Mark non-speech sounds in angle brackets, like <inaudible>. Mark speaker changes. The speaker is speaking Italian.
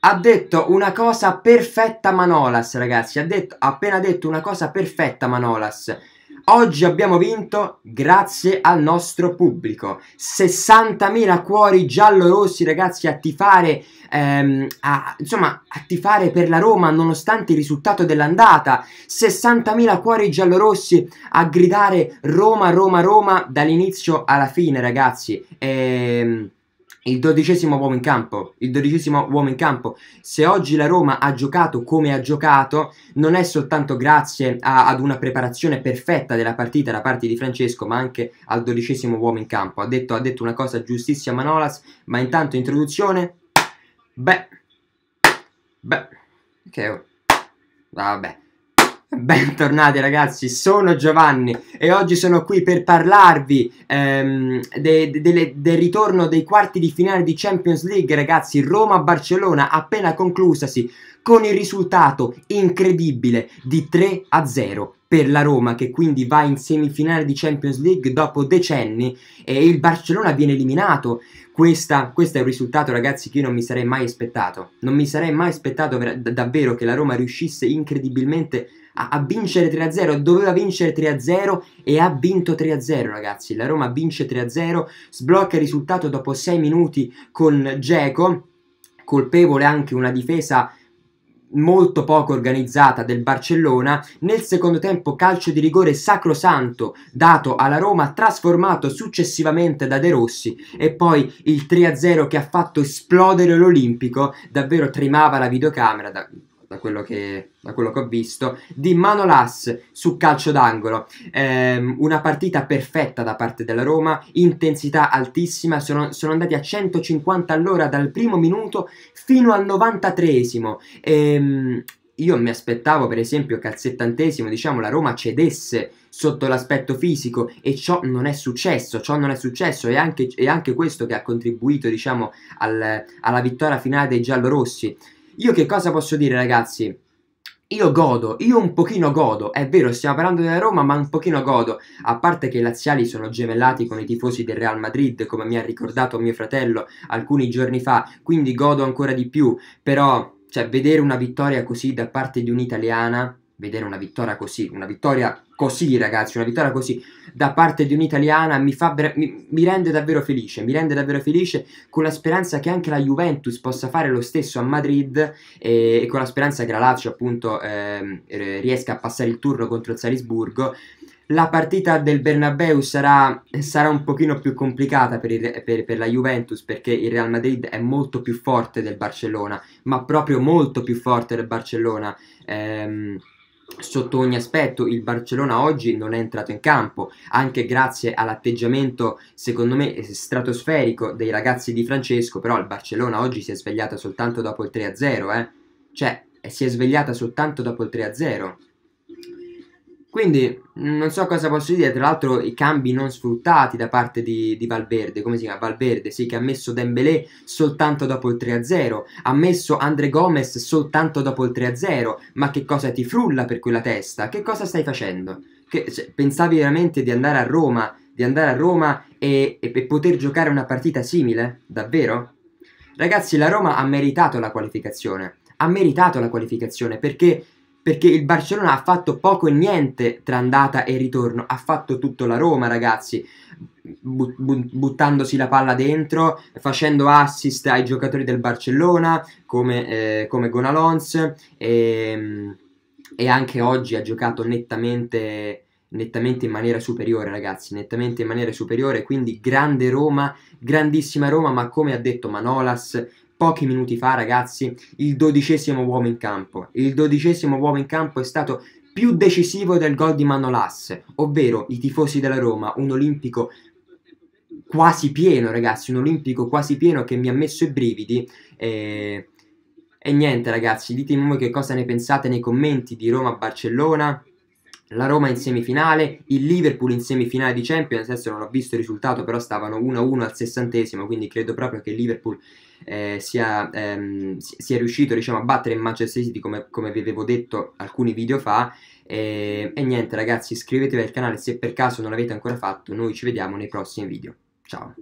Speaker 1: Ha detto una cosa perfetta Manolas, ragazzi. Ha, detto, ha appena detto una cosa perfetta Manolas. Oggi abbiamo vinto grazie al nostro pubblico. 60.000 cuori giallorossi, ragazzi, a tifare, ehm, a, insomma, a tifare per la Roma nonostante il risultato dell'andata. 60.000 cuori giallorossi a gridare Roma, Roma, Roma dall'inizio alla fine, ragazzi. Ehm il dodicesimo uomo in campo, il dodicesimo uomo in campo. Se oggi la Roma ha giocato come ha giocato, non è soltanto grazie a, ad una preparazione perfetta della partita da parte di Francesco, ma anche al dodicesimo uomo in campo. Ha detto, ha detto una cosa giustissima Manolas, ma intanto introduzione. Beh, beh, che ok, vabbè. <laughs> Bentornati ragazzi, sono Giovanni e oggi sono qui per parlarvi ehm, de, de, de, del ritorno dei quarti di finale di Champions League ragazzi Roma-Barcellona appena conclusasi con il risultato incredibile di 3 0 per la Roma che quindi va in semifinale di Champions League dopo decenni e il Barcellona viene eliminato. Questa, questo è un risultato ragazzi che io non mi sarei mai aspettato. Non mi sarei mai aspettato davvero che la Roma riuscisse incredibilmente a a, a vincere 3-0, doveva vincere 3-0 e ha vinto 3-0 ragazzi, la Roma vince 3-0, sblocca il risultato dopo 6 minuti con Geco, colpevole anche una difesa molto poco organizzata del Barcellona, nel secondo tempo calcio di rigore sacrosanto dato alla Roma, trasformato successivamente da De Rossi e poi il 3-0 che ha fatto esplodere l'Olimpico, davvero tremava la videocamera, da da quello, che, da quello che, ho visto, di Manolas su calcio d'angolo. Ehm, una partita perfetta da parte della Roma, intensità altissima, sono, sono andati a 150 all'ora dal primo minuto fino al 93esimo. Ehm, io mi aspettavo per esempio che al settantesimo diciamo la Roma cedesse sotto l'aspetto fisico e ciò non è successo, ciò non è successo e anche, anche questo che ha contribuito diciamo al, alla vittoria finale dei giallorossi. Io che cosa posso dire, ragazzi? Io godo, io un pochino godo, è vero stiamo parlando della Roma ma un pochino godo, a parte che i laziali sono gemellati con i tifosi del Real Madrid come mi ha ricordato mio fratello alcuni giorni fa, quindi godo ancora di più, però cioè, vedere una vittoria così da parte di un'italiana vedere una vittoria così, una vittoria così ragazzi, una vittoria così da parte di un'italiana mi, mi, mi, rende davvero felice, mi rende davvero felice con la speranza che anche la Juventus possa fare lo stesso a Madrid e, eh, e con la speranza che la Lazio appunto eh, riesca a passare il turno contro il Salisburgo. La partita del Bernabeu sarà, sarà un pochino più complicata per, il, per, per la Juventus perché il Real Madrid è molto più forte del Barcellona, ma proprio molto più forte del Barcellona. Ehm, Sotto ogni aspetto il Barcellona oggi non è entrato in campo, anche grazie all'atteggiamento secondo me stratosferico dei ragazzi di Francesco, però il Barcellona oggi si è svegliata soltanto dopo il 3-0, eh? cioè eh, si è svegliata soltanto dopo il 3-0. Quindi non so cosa posso dire, tra l'altro i cambi non sfruttati da parte di, di, Valverde, come si chiama? Valverde, sì, che ha messo Dembélé soltanto dopo il 3-0, ha messo Andre Gomez soltanto dopo il 3-0, ma che cosa ti frulla per quella testa? Che cosa stai facendo? Che, cioè, pensavi veramente di andare a Roma, di andare a Roma e, e, e poter giocare una partita simile? Davvero? Ragazzi, la Roma ha meritato la qualificazione, ha meritato la qualificazione perché perché il Barcellona ha fatto poco e niente tra andata e ritorno, ha fatto tutto la Roma ragazzi, but buttandosi la palla dentro, facendo assist ai giocatori del Barcellona come, eh, come Gonalons e, ehm, e, anche oggi ha giocato nettamente nettamente in maniera superiore, ragazzi, nettamente in maniera superiore, quindi grande Roma, grandissima Roma, ma come ha detto Manolas, pochi minuti fa, ragazzi, il dodicesimo uomo in campo. Il dodicesimo uomo in campo è stato più decisivo del gol di Manolas, ovvero i tifosi della Roma, un olimpico quasi pieno, ragazzi, un olimpico quasi pieno che mi ha messo i brividi. E, e niente, ragazzi, ditemi voi che cosa ne pensate nei commenti di Roma-Barcellona, la Roma in semifinale, il Liverpool in semifinale di Champions, adesso non ho visto il risultato, però stavano 1-1 al sessantesimo, quindi credo proprio che il Liverpool eh, sia, ehm, sia, riuscito diciamo, a battere il Manchester City come, come vi avevo detto alcuni video fa. E, eh, e niente ragazzi, iscrivetevi al canale se per caso non l'avete ancora fatto, noi ci vediamo nei prossimi video. Ciao!